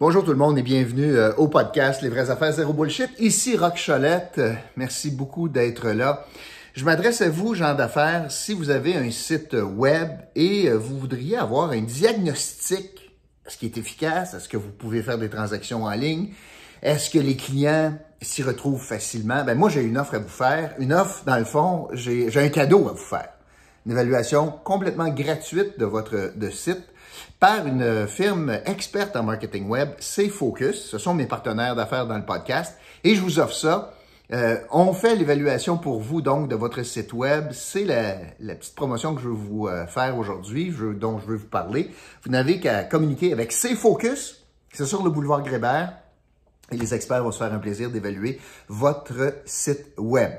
Bonjour tout le monde et bienvenue euh, au podcast Les vraies affaires zéro bullshit. Ici Rock Cholette. Euh, merci beaucoup d'être là. Je m'adresse à vous, gens d'affaires, si vous avez un site web et euh, vous voudriez avoir un diagnostic, est-ce qui est efficace, est-ce que vous pouvez faire des transactions en ligne, est-ce que les clients s'y retrouvent facilement, ben moi j'ai une offre à vous faire. Une offre, dans le fond, j'ai un cadeau à vous faire. Une évaluation complètement gratuite de votre de site par une firme experte en marketing web, c'est Focus. Ce sont mes partenaires d'affaires dans le podcast et je vous offre ça. Euh, on fait l'évaluation pour vous donc de votre site web. C'est la, petite promotion que je veux vous euh, faire aujourd'hui, dont je veux vous parler. Vous n'avez qu'à communiquer avec C-Focus, c'est sur le boulevard Grébert, et les experts vont se faire un plaisir d'évaluer votre site web.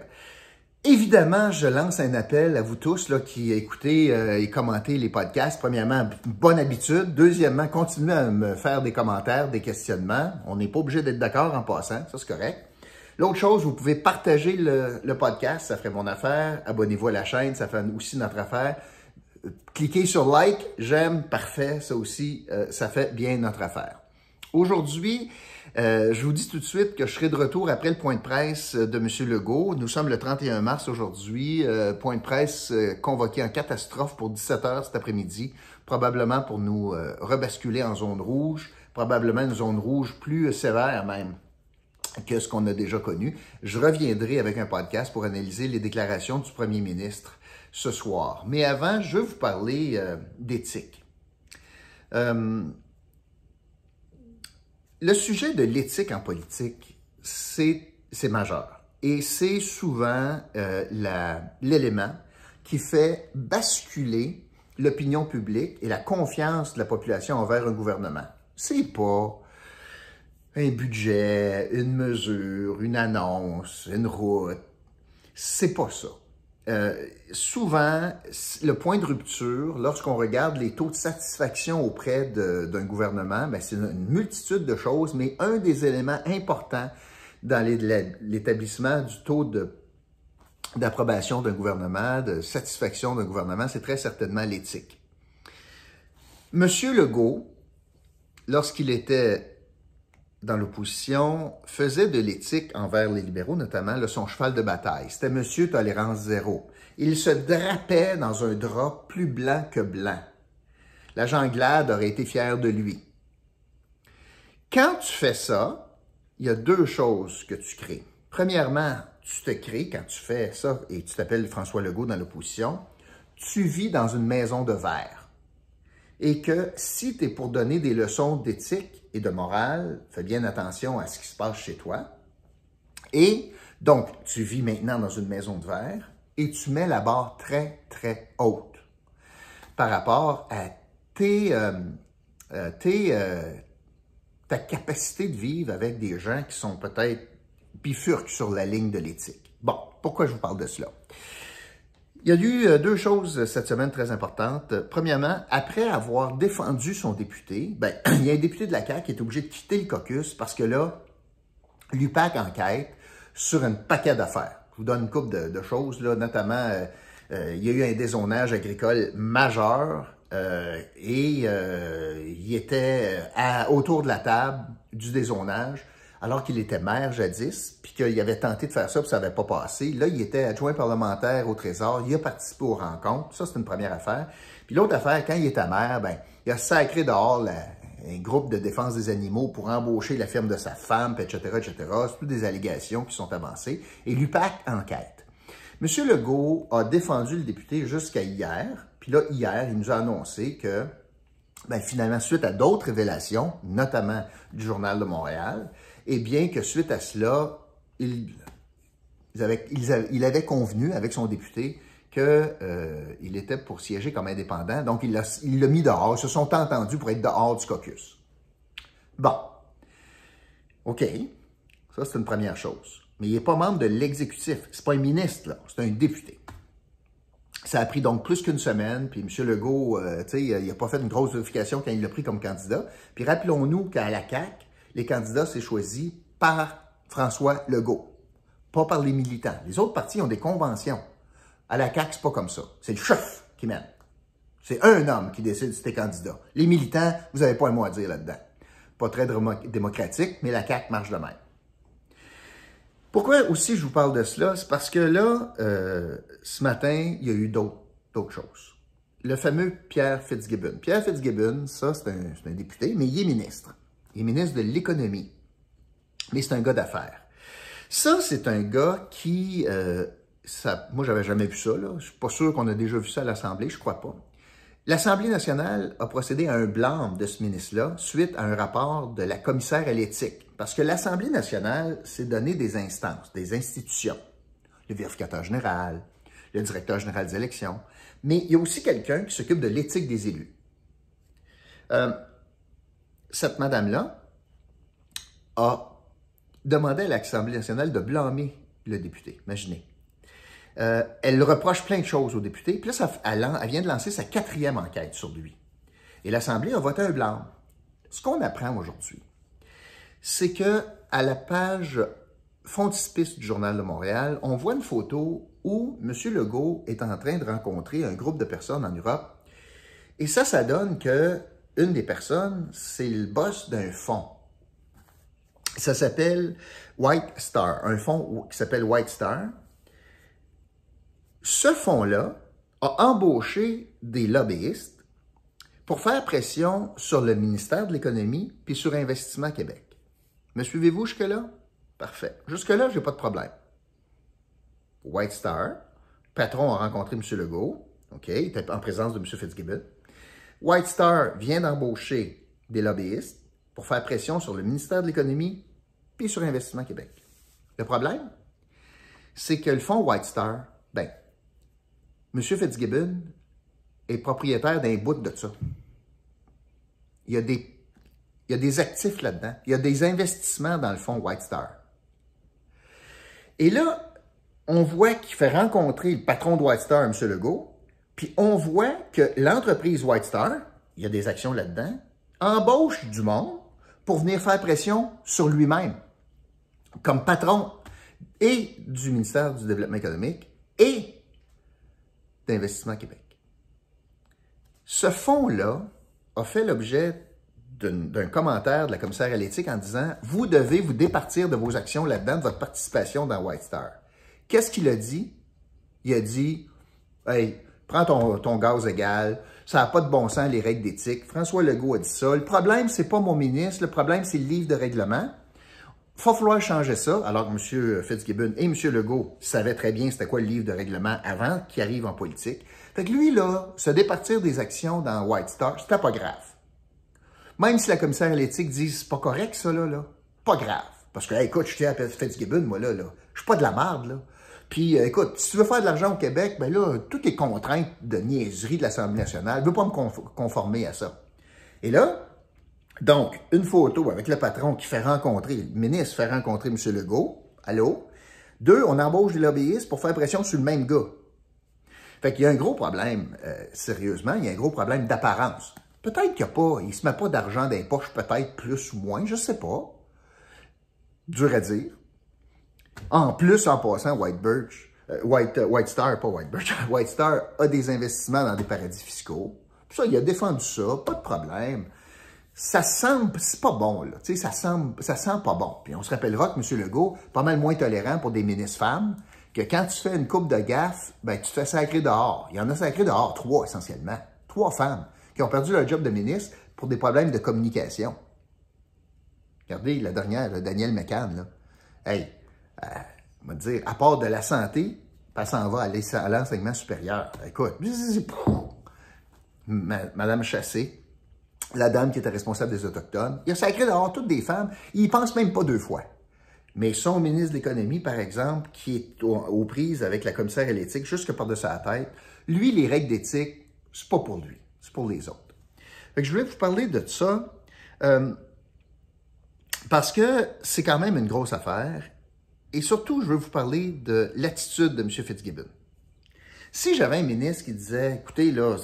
Évidemment, je lance un appel à vous tous là, qui écoutez euh, et commentez les podcasts. Premièrement, bonne habitude. Deuxièmement, continuez à me faire des commentaires, des questionnements. On n'est pas obligé d'être d'accord en passant, ça c'est correct. L'autre chose, vous pouvez partager le, podcast, ça ferait mon affaire. Abonnez-vous à la chaîne, ça fait aussi notre affaire. Cliquez sur like, j'aime, parfait, ça aussi, euh, ça fait bien notre affaire. Aujourd'hui, euh, je vous dis tout de suite que je serai de retour après le point de presse euh, de M. Legault. Nous sommes le 31 mars aujourd'hui. Euh, point de presse convoqué en catastrophe pour 17 heures cet après-midi, probablement pour nous rebasculer en zone rouge, probablement une zone rouge plus sévère même que ce qu'on a déjà connu. Je reviendrai avec un podcast pour analyser les déclarations du premier ministre ce soir. Mais avant, je veux vous parler d'éthique. Euh, le sujet de l'éthique en politique, c'est majeur. Et c'est souvent euh, l'élément qui fait basculer l'opinion publique et la confiance de la population envers un gouvernement. C'est pas un budget, une mesure, une annonce, une route. C'est pas ça. Euh, souvent, le point de rupture, lorsqu'on regarde les taux de satisfaction auprès d'un gouvernement, ben, c'est une multitude de choses, mais un des éléments importants dans l'établissement du taux d'approbation d'un gouvernement, de satisfaction d'un gouvernement, c'est très certainement l'éthique. Monsieur Legault, lorsqu'il était dans l'opposition, faisait de l'éthique envers les libéraux, notamment le son cheval de bataille. C'était Monsieur Tolérance Zéro. Il se drapait dans un drap plus blanc que blanc. La Janglade aurait été fière de lui. Quand tu fais ça, il y a deux choses que tu crées. Premièrement, tu te crées quand tu fais ça et tu t'appelles François Legault dans l'opposition. Tu vis dans une maison de verre et que si tu es pour donner des leçons d'éthique et de morale, fais bien attention à ce qui se passe chez toi. Et donc, tu vis maintenant dans une maison de verre et tu mets la barre très, très haute par rapport à euh, euh, euh, ta capacité de vivre avec des gens qui sont peut-être bifurques sur la ligne de l'éthique. Bon, pourquoi je vous parle de cela? Il y a eu euh, deux choses euh, cette semaine très importantes. Premièrement, après avoir défendu son député, ben, il y a un député de la CAQ qui est obligé de quitter le caucus parce que là, l'UPAC enquête sur un paquet d'affaires. Je vous donne une couple de, choses, là, notamment, euh, il y a eu un dézonage agricole majeur et il était autour de la table du dézonage alors qu'il était maire jadis, puis qu'il avait tenté de faire ça, puis ça n'avait pas passé. Là, il était adjoint parlementaire au Trésor, il a participé aux rencontres, ça c'est une première affaire. Puis l'autre affaire, quand il était maire, ben, il a sacré dehors un groupe de défense des animaux pour embaucher la firme de sa femme, etc., etc. C'est toutes des allégations qui sont avancées. Et l'UPAC enquête. M. Legault a défendu le député jusqu'à hier. Puis là, hier, il nous a annoncé que, ben, finalement, suite à d'autres révélations, notamment du Journal de Montréal, et bien que suite à cela, il, avait convenu avec son député qu'il euh, était pour siéger comme indépendant. Donc, il l'a mis dehors. Ils se sont entendus pour être dehors du caucus. Bon. OK. Ça, c'est une première chose. Mais il n'est pas membre de l'exécutif. C'est pas un ministre, là. C'est un député. Ça a pris donc plus qu'une semaine, puis M. Legault, euh, tu sais, il n'a pas fait une grosse vérification quand il l'a pris comme candidat. Puis rappelons-nous qu'à la CAQ, les candidats, c'est choisi par François Legault, pas par les militants. Les autres partis ont des conventions. À la CAQ, c'est pas comme ça. C'est le chef qui mène. C'est un homme qui décide si t'es candidat. Les militants, vous n'avez pas un mot à dire là-dedans. Pas très démocratique, mais la CAQ marche de même. Pourquoi aussi je vous parle de cela? C'est parce que là, euh, ce matin, il y a eu d'autres choses. Le fameux Pierre Fitzgibbon. Pierre Fitzgibbon, ça, c'est un député, mais il est ministre. Il est ministre de l'économie. Mais c'est un gars d'affaires. Ça, c'est un gars qui... Euh, ça, moi, j'avais jamais vu ça. Là. Je suis pas sûr qu'on a déjà vu ça à l'Assemblée. Je crois pas. L'Assemblée nationale a procédé à un blâme de ce ministre-là suite à un rapport de la commissaire à l'éthique. Parce que l'Assemblée nationale s'est donné des instances, des institutions. Le vérificateur général, le directeur général des élections. Mais il y a aussi quelqu'un qui s'occupe de l'éthique des élus. Euh, cette madame-là a demandé à l'Assemblée nationale de blâmer le député. Imaginez. Euh, elle reproche plein de choses au député. Puis là, ça, elle, vient de lancer sa quatrième enquête sur lui. Et l'Assemblée a voté un blâme. Ce qu'on apprend aujourd'hui, c'est que à la page frontispice du Journal de Montréal, on voit une photo où M. Legault est en train de rencontrer un groupe de personnes en Europe. Et ça, ça donne que une des personnes, c'est le boss d'un fonds. Ça s'appelle White Star, un fonds qui s'appelle White Star. Ce fonds-là a embauché des lobbyistes pour faire pression sur le ministère de l'Économie puis sur Investissement Québec. Me suivez-vous jusque-là? Parfait. Jusque-là, je n'ai pas de problème. White Star, patron a rencontré M. Legault, OK, il était en présence de M. Fitzgibbon. White Star vient d'embaucher des lobbyistes pour faire pression sur le ministère de l'Économie puis sur Investissement Québec. Le problème, c'est que le fonds White Star, ben, M. Fitzgibbon est propriétaire d'un bout de ça. Il y a des, a des actifs là-dedans. Il y a des investissements dans le fonds White Star. Et là, on voit qu'il fait rencontrer le patron de White Star, M. Legault, puis on voit que l'entreprise White Star, il y a des actions là-dedans, embauche du monde pour venir faire pression sur lui-même comme patron et du ministère du Développement économique et d'Investissement Québec. Ce fonds-là a fait l'objet d'un commentaire de la commissaire à l'éthique en disant « Vous devez vous départir de vos actions là-dedans, de votre participation dans White Star. » Qu'est-ce qu'il a dit? Il a dit « Hey, Prends ton, gaz égal. Ça n'a pas de bon sens, les règles d'éthique. François Legault a dit ça. Le problème, c'est pas mon ministre. Le problème, c'est le livre de règlement. Il va falloir changer ça, alors que M. Fitzgibbon et M. Legault savaient très bien c'était quoi le livre de règlement avant qu'il arrive en politique. Fait que lui, là, se départir des actions dans White Star, c'était pas grave. Même si la commissaire à l'éthique dit c'est pas correct, ça, là, là, pas grave. Parce que, écoute, je tiens à Fitzgibbon, moi, là, là. Je suis pas de la merde là. Puis, euh, écoute, si tu veux faire de l'argent au Québec, ben là, tout est contraintes de niaiserie de l'Assemblée nationale, je veux pas me conformer à ça. Et là, donc, une photo avec le patron qui fait rencontrer, le ministre fait rencontrer M. Legault. Allô? Deux, on embauche des lobbyistes pour faire pression sur le même gars. Fait qu'il y a un gros problème, euh, sérieusement, il y a un gros problème d'apparence. Peut-être qu'il n'y a pas, il se met pas d'argent dans les poches, peut-être plus ou moins, je sais pas. Dur à dire. En plus, en passant, White Birch, euh, White, euh, White Star, pas White Birch, White Star a des investissements dans des paradis fiscaux. Puis ça, il a défendu ça, pas de problème. Ça semble, c'est pas bon, là. Tu sais, ça semble, ça sent pas bon. Puis on se rappellera que M. Legault, pas mal moins tolérant pour des ministres femmes, que quand tu fais une coupe de gaffe, ben, tu te fais sacrer dehors. Il y en a sacré dehors, trois essentiellement. Trois femmes qui ont perdu leur job de ministre pour des problèmes de communication. Regardez la dernière, Daniel McCann, là. Hey, euh, on va dire, à part de la santé, elle s'en va à l'enseignement supérieur. Écoute, Madame Chassé, la dame qui était responsable des Autochtones, il a sacré dehors toutes des femmes, il pense même pas deux fois. Mais son ministre de l'Économie, par exemple, qui est aux, prises avec la commissaire à l'éthique jusque par-dessus sa tête, lui, les règles d'éthique, c'est pas pour lui, c'est pour les autres. je voulais vous parler de ça euh, parce que c'est quand même une grosse affaire et surtout, je veux vous parler de l'attitude de M. Fitzgibbon. Si j'avais un ministre qui disait, écoutez, là,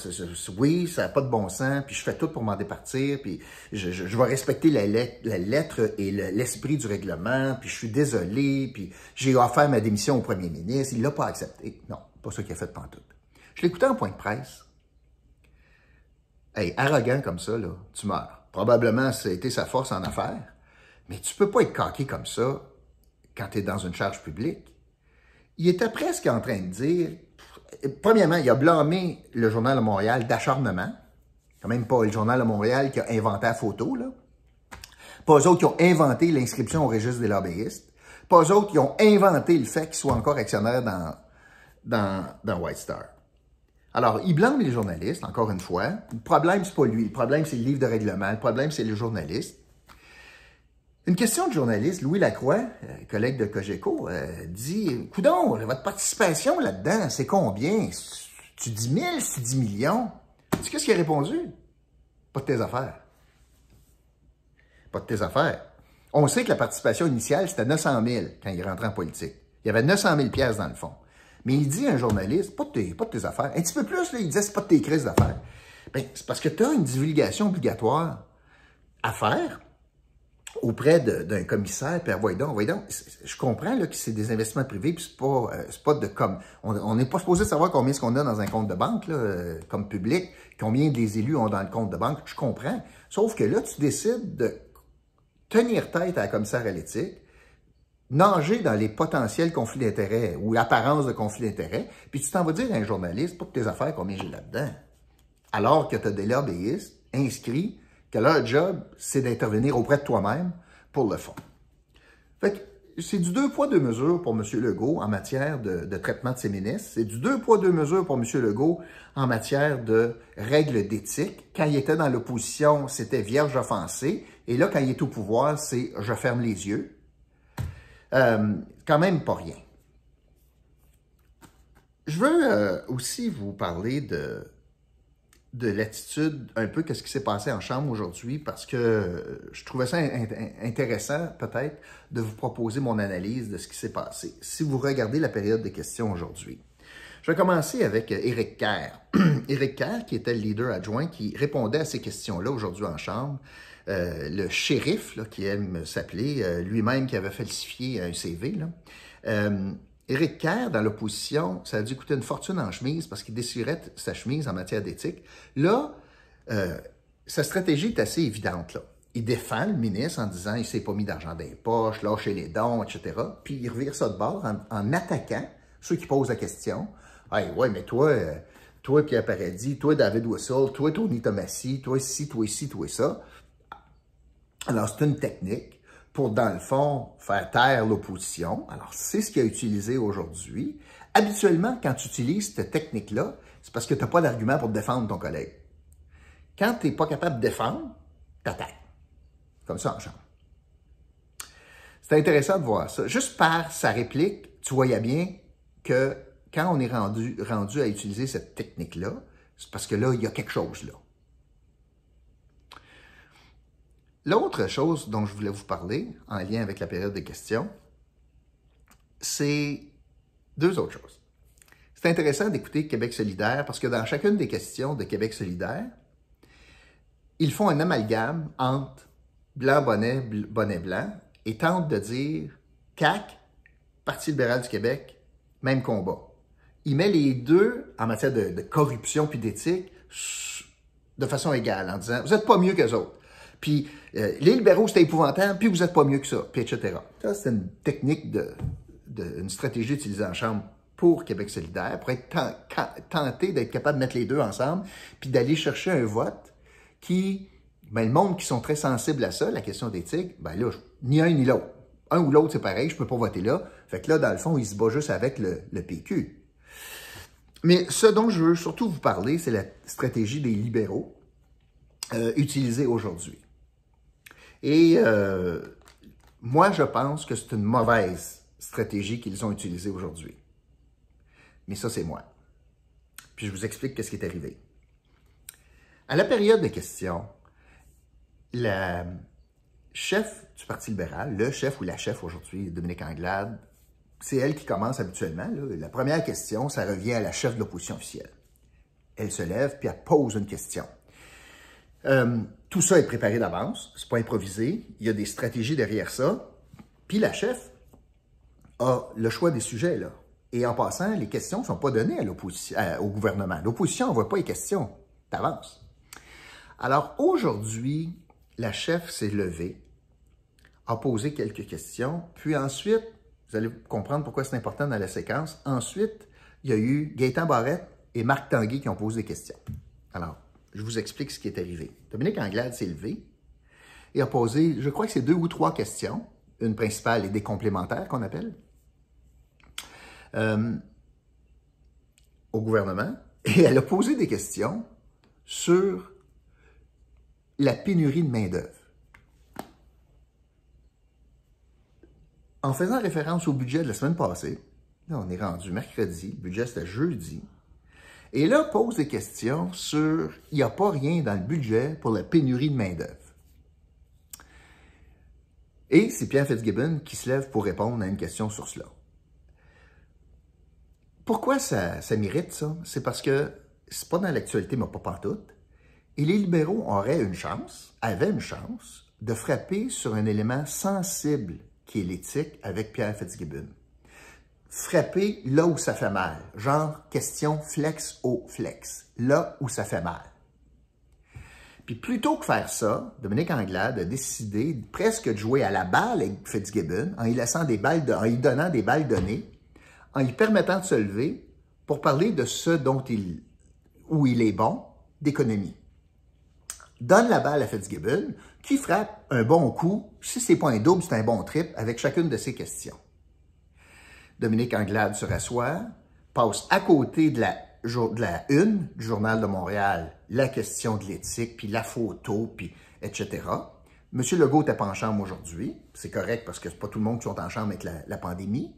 oui, ça n'a pas de bon sens, puis je fais tout pour m'en départir, puis je, vais respecter la, lettre, et l'esprit du règlement, puis je suis désolé, puis j'ai offert ma démission au premier ministre, il ne l'a pas accepté. Non, pas ça qu'il a fait pantoute. Je l'écoutais en point de presse. Hey, arrogant comme ça, là, tu meurs. Probablement, ça a été sa force en affaires, mais tu ne peux pas être caqué comme ça quand tu es dans une charge publique, il était presque en train de dire, premièrement, il a blâmé le Journal de Montréal d'acharnement, quand même pas le Journal de Montréal qui a inventé la photo, là. pas eux autres qui ont inventé l'inscription au registre des lobbyistes, pas eux autres qui ont inventé le fait qu'ils soient encore actionnaires dans, dans, dans White Star. Alors, il blâme les journalistes, encore une fois. Le problème, c'est pas lui. Le problème, c'est le livre de règlement. Le problème, c'est les journalistes. Une question de journaliste, Louis Lacroix, euh, collègue de Cogeco, euh, dit « Coudon, votre participation là-dedans, c'est combien? Tu dis 1000, c'est 10 millions? » Tu qu'est-ce qu'il a répondu? Pas de tes affaires. Pas de tes affaires. On sait que la participation initiale, c'était 900 000 quand il rentrait en politique. Il y avait 900 000 pièces dans le fond. Mais il dit à un journaliste, pas de tes, affaires. Un petit peu plus, il disait, c'est pas de tes crises d'affaires. Ben, c'est parce que tu as une divulgation obligatoire à faire auprès d'un commissaire, puis donc, je comprends là, que c'est des investissements privés, puis c'est pas, euh, c'est pas de comme. On n'est pas supposé savoir combien ce qu'on a dans un compte de banque, là, euh, comme public, combien des élus ont dans le compte de banque, je comprends. Sauf que là, tu décides de tenir tête à la commissaire à l'éthique, nager dans les potentiels conflits d'intérêts ou l'apparence de conflits d'intérêts, puis tu t'en vas dire à un journaliste, pour tes affaires, combien j'ai là-dedans. Alors que tu as des lobbyistes inscrits que leur job, c'est d'intervenir auprès de toi-même pour le fond. Fait c'est du deux poids, deux mesures pour M. Legault en matière de, traitement de ses ministres. C'est du deux poids, deux mesures pour M. Legault en matière de règles d'éthique. Quand il était dans l'opposition, c'était vierge offensée. Et là, quand il est au pouvoir, c'est je ferme les yeux. Euh, quand même pas rien. Je veux euh, aussi vous parler de, de l'attitude un peu qu'est-ce qui s'est passé en chambre aujourd'hui parce que euh, je trouvais ça intéressant peut-être de vous proposer mon analyse de ce qui s'est passé si vous regardez la période des questions aujourd'hui. Je vais commencer avec Eric euh, Kerr. Eric Kerr, qui était le leader adjoint, qui répondait à ces questions-là aujourd'hui en chambre. Euh, le shérif, là, qui aime s'appeler, lui-même qui avait falsifié un CV, là, Éric Kerr, dans l'opposition, ça a dû coûter une fortune en chemise parce qu'il déchirait sa chemise en matière d'éthique. Là, euh, sa stratégie est assez évidente. Là. Il défend le ministre en disant il s'est pas mis d'argent dans les poches, lâcher les dons, etc. Puis il revire ça de bord en, attaquant ceux qui posent la question. ouais, mais toi, euh, toi Pierre Paradis, toi David Wessel, toi Tony Tomassi, toi ici, toi ici, toi ça. Alors, c'est une technique pour, dans le fond, faire taire l'opposition. Alors, c'est ce qu'il a utilisé aujourd'hui. Habituellement, quand tu utilises cette technique-là, c'est parce que tu n'as pas d'argument pour défendre ton collègue. Quand tu n'es pas capable de défendre, t'attaques. Comme ça, en chambre. C'est intéressant de voir ça. Juste par sa réplique, tu voyais bien que quand on est rendu, rendu à utiliser cette technique-là, c'est parce que là, il y a quelque chose là. L'autre chose dont je voulais vous parler, en lien avec la période des questions, c'est deux autres choses. C'est intéressant d'écouter Québec solidaire parce que dans chacune des questions de Québec solidaire, ils font un amalgame entre blanc, bonnet, bonnet blanc et tentent de dire CAC, Parti libéral du Québec, même combat. Ils mettent les deux en matière de, corruption puis d'éthique de façon égale en disant vous n'êtes pas mieux que autres. Puis euh, les libéraux, c'était épouvantable, puis vous n'êtes pas mieux que ça, puis etc. Ça, c'est une technique, de, une stratégie utilisée en Chambre pour Québec solidaire, pour être tenté d'être capable de mettre les deux ensemble, puis d'aller chercher un vote qui, ben, le monde qui sont très sensibles à ça, la question d'éthique, ben là, ni un ni l'autre. Un ou l'autre, c'est pareil, je ne peux pas voter là. Fait que là, dans le fond, ils se battent juste avec le, PQ. Mais ce dont je veux surtout vous parler, c'est la stratégie des libéraux euh, utilisée aujourd'hui. Et euh, moi, je pense que c'est une mauvaise stratégie qu'ils ont utilisée aujourd'hui. Mais ça, c'est moi. Puis je vous explique ce qui est arrivé. À la période des questions, la chef du Parti libéral, le chef ou la chef aujourd'hui, Dominique Anglade, c'est elle qui commence habituellement. La première question, ça revient à la chef de l'opposition officielle. Elle se lève, puis elle pose une question. Euh, tout ça est préparé d'avance, c'est pas improvisé, il y a des stratégies derrière ça. Puis la chef a le choix des sujets, là. Et en passant, les questions ne sont pas données à au gouvernement. L'opposition voit pas les questions. d'avance. Alors aujourd'hui, la chef s'est levée, a posé quelques questions, puis ensuite, vous allez comprendre pourquoi c'est important dans la séquence, ensuite, il y a eu Gaëtan Barret et Marc Tanguy qui ont posé des questions. Alors, je vous explique ce qui est arrivé. Dominique Anglade s'est levée et a posé, je crois que c'est deux ou trois questions, une principale et des complémentaires qu'on appelle, euh, au gouvernement. Et elle a posé des questions sur la pénurie de main-d'œuvre. En faisant référence au budget de la semaine passée, là on est rendu mercredi, le budget c'était jeudi, et là, pose des questions sur il n'y a pas rien dans le budget pour la pénurie de main-d'œuvre. Et c'est Pierre Fitzgibbon qui se lève pour répondre à une question sur cela. Pourquoi ça, mérite ça? C'est parce que c'est pas dans l'actualité, mais pas partout. Et les libéraux auraient une chance, avaient une chance, de frapper sur un élément sensible qui est l'éthique avec Pierre Fitzgibbon frapper là où ça fait mal. Genre, question flex au flex, là où ça fait mal. Puis plutôt que faire ça, Dominique Anglade a décidé presque de jouer à la balle avec Fitzgibbon en y, laissant des balles en y donnant des balles données, en lui permettant de se lever pour parler de ce dont il, où il est bon, d'économie. Donne la balle à Fitzgibbon, qui frappe un bon coup, si c'est pas un double, c'est un bon trip, avec chacune de ses questions. Dominique Anglade se rassoit, passe à côté de la, une du Journal de Montréal, la question de l'éthique, puis la photo, puis etc. Monsieur Legault n'est pas en chambre aujourd'hui. C'est correct parce que c'est pas tout le monde qui est en chambre avec la, pandémie.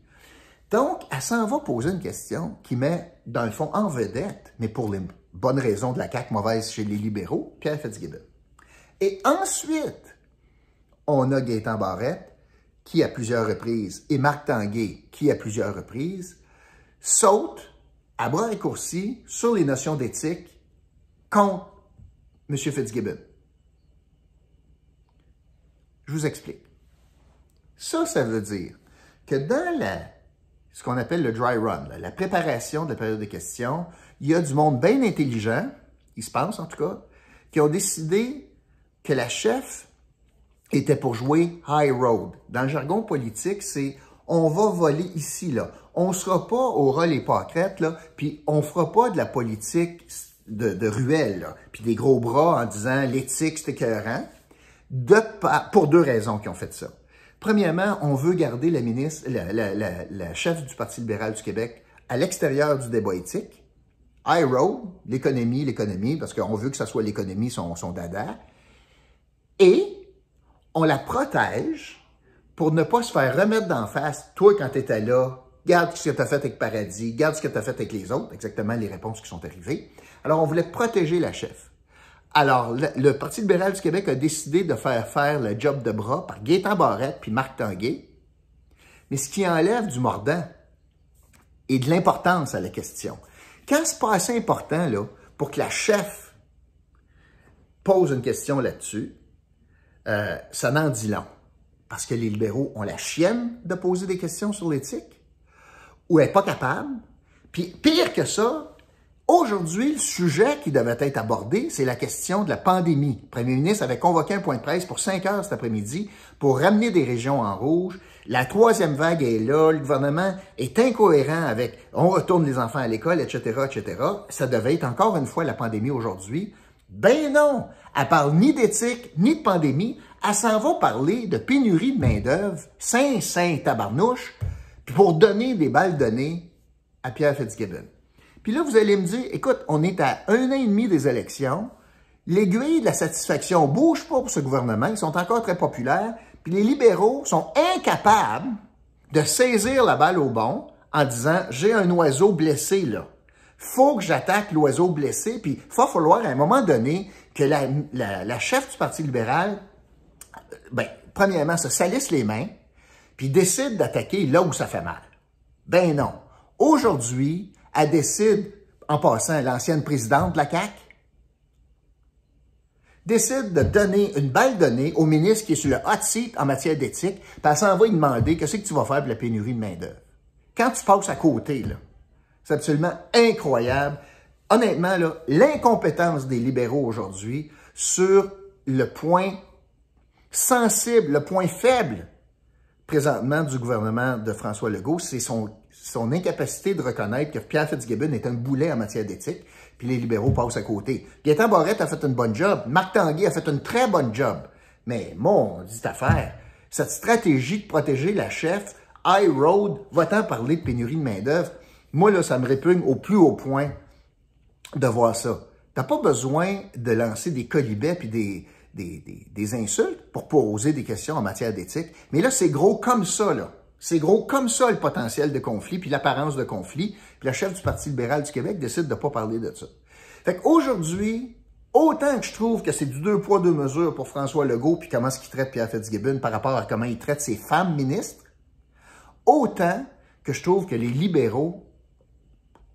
Donc, elle s'en va poser une question qui met, dans le fond, en vedette, mais pour les bonnes raisons de la CAQ mauvaise chez les libéraux, Pierre Fitzgibbon. Et ensuite, on a Gaétan Barrette qui à plusieurs reprises, et Marc Tanguay, qui à plusieurs reprises, saute à bras raccourcis sur les notions d'éthique contre M. Fitzgibbon. Je vous explique. Ça, ça veut dire que dans ce qu'on appelle le dry run, la préparation de la période de questions, il y a du monde bien intelligent, il se pense en tout cas, qui ont décidé que la chef était pour jouer high road. Dans le jargon politique, c'est on va voler ici, là. On sera pas au rôle les pâquerettes, là, puis on fera pas de la politique de, ruelle, là, puis des gros bras en disant l'éthique, c'est écœurant. De pour deux raisons qui ont fait ça. Premièrement, on veut garder la ministre, la, chef du Parti libéral du Québec à l'extérieur du débat éthique. High road, l'économie, l'économie, parce qu'on veut que ça soit l'économie, son, son dada. Et on la protège pour ne pas se faire remettre d'en face, toi, quand tu étais là, garde ce que tu as fait avec Paradis, garde ce que tu as fait avec les autres, exactement les réponses qui sont arrivées. Alors, on voulait protéger la chef. Alors, le, Parti libéral du Québec a décidé de faire faire le job de bras par Gaétan Barrette puis Marc Tanguay, mais ce qui enlève du mordant et de l'importance à la question. Quand c'est pas assez important là, pour que la chef pose une question là-dessus, euh, ça n'en dit long. Parce que les libéraux ont la chienne de poser des questions sur l'éthique, ou n'est pas capable. Puis pire que ça, aujourd'hui, le sujet qui devait être abordé, c'est la question de la pandémie. Le premier ministre avait convoqué un point de presse pour 5 heures cet après-midi pour ramener des régions en rouge. La troisième vague est là, le gouvernement est incohérent avec on retourne les enfants à l'école, etc., etc. Ça devait être encore une fois la pandémie aujourd'hui. Ben non, elle parle ni d'éthique, ni de pandémie, elle s'en va parler de pénurie de main-d'œuvre, saint, saint tabarnouche, puis pour donner des balles données à Pierre Fitzgibbon. Puis là, vous allez me dire, écoute, on est à un an et demi des élections, l'aiguille de la satisfaction bouge pas pour ce gouvernement, ils sont encore très populaires, puis les libéraux sont incapables de saisir la balle au bon en disant, j'ai un oiseau blessé là faut que j'attaque l'oiseau blessé, puis il va falloir à un moment donné que la, la, chef du Parti libéral, euh, ben, premièrement, se salisse les mains, puis décide d'attaquer là où ça fait mal. Ben non. Aujourd'hui, elle décide, en passant à l'ancienne présidente de la CAC, décide de donner une balle donnée au ministre qui est sur le hot seat en matière d'éthique, puis elle s'en va lui demander qu'est-ce que tu vas faire pour la pénurie de main-d'œuvre. Quand tu passes à côté, là, c'est absolument incroyable. Honnêtement, l'incompétence des libéraux aujourd'hui sur le point sensible, le point faible présentement du gouvernement de François Legault, c'est son, son, incapacité de reconnaître que Pierre Fitzgibbon est un boulet en matière d'éthique, puis les libéraux passent à côté. Gaétan Barrette a fait une bonne job, Marc Tanguy a fait une très bonne job, mais mon, dit affaire, cette stratégie de protéger la chef, high road, va en parler de pénurie de main-d'œuvre, moi, là, ça me répugne au plus haut point de voir ça. T'as pas besoin de lancer des colibets puis des, insultes pour poser des questions en matière d'éthique. Mais là, c'est gros comme ça, là. C'est gros comme ça, le potentiel de conflit, puis l'apparence de conflit. Puis la chef du Parti libéral du Québec décide de pas parler de ça. Fait qu'aujourd'hui, autant que je trouve que c'est du deux poids, deux mesures pour François Legault, puis comment ce qu'il traite Pierre Fitzgibbon par rapport à comment il traite ses femmes ministres, autant que je trouve que les libéraux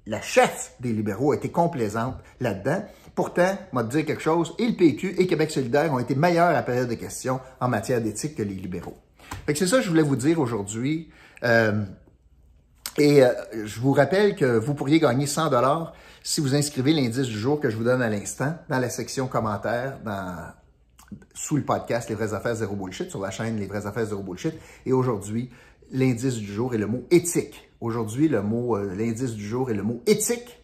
la chef des libéraux a été complaisante là-dedans. Pourtant, moi, te dire quelque chose, et le PQ et Québec solidaire ont été meilleurs à la période de questions en matière d'éthique que les libéraux. c'est ça que je voulais vous dire aujourd'hui. Euh, et euh, je vous rappelle que vous pourriez gagner 100 dollars si vous inscrivez l'indice du jour que je vous donne à l'instant dans la section commentaires, dans, sous le podcast Les vraies affaires zéro bullshit, sur la chaîne Les vraies affaires zéro bullshit. Et aujourd'hui, l'indice du jour est le mot éthique. Aujourd'hui, le mot, euh, l'indice du jour est le mot éthique.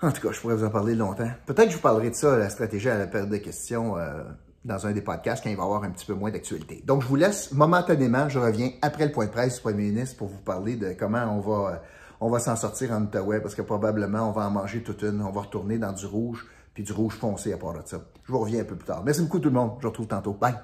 En tout cas, je pourrais vous en parler longtemps. Peut-être que je vous parlerai de ça, la stratégie à la période de questions, euh, dans un des podcasts, quand il va y avoir un petit peu moins d'actualité. Donc, je vous laisse momentanément. Je reviens après le point de presse du premier ministre pour vous parler de comment on va, euh, on va s'en sortir en Ottawa, parce que probablement, on va en manger toute une. On va retourner dans du rouge, puis du rouge foncé à part de ça. Je vous reviens un peu plus tard. Merci beaucoup tout le monde. Je vous retrouve tantôt. Bye!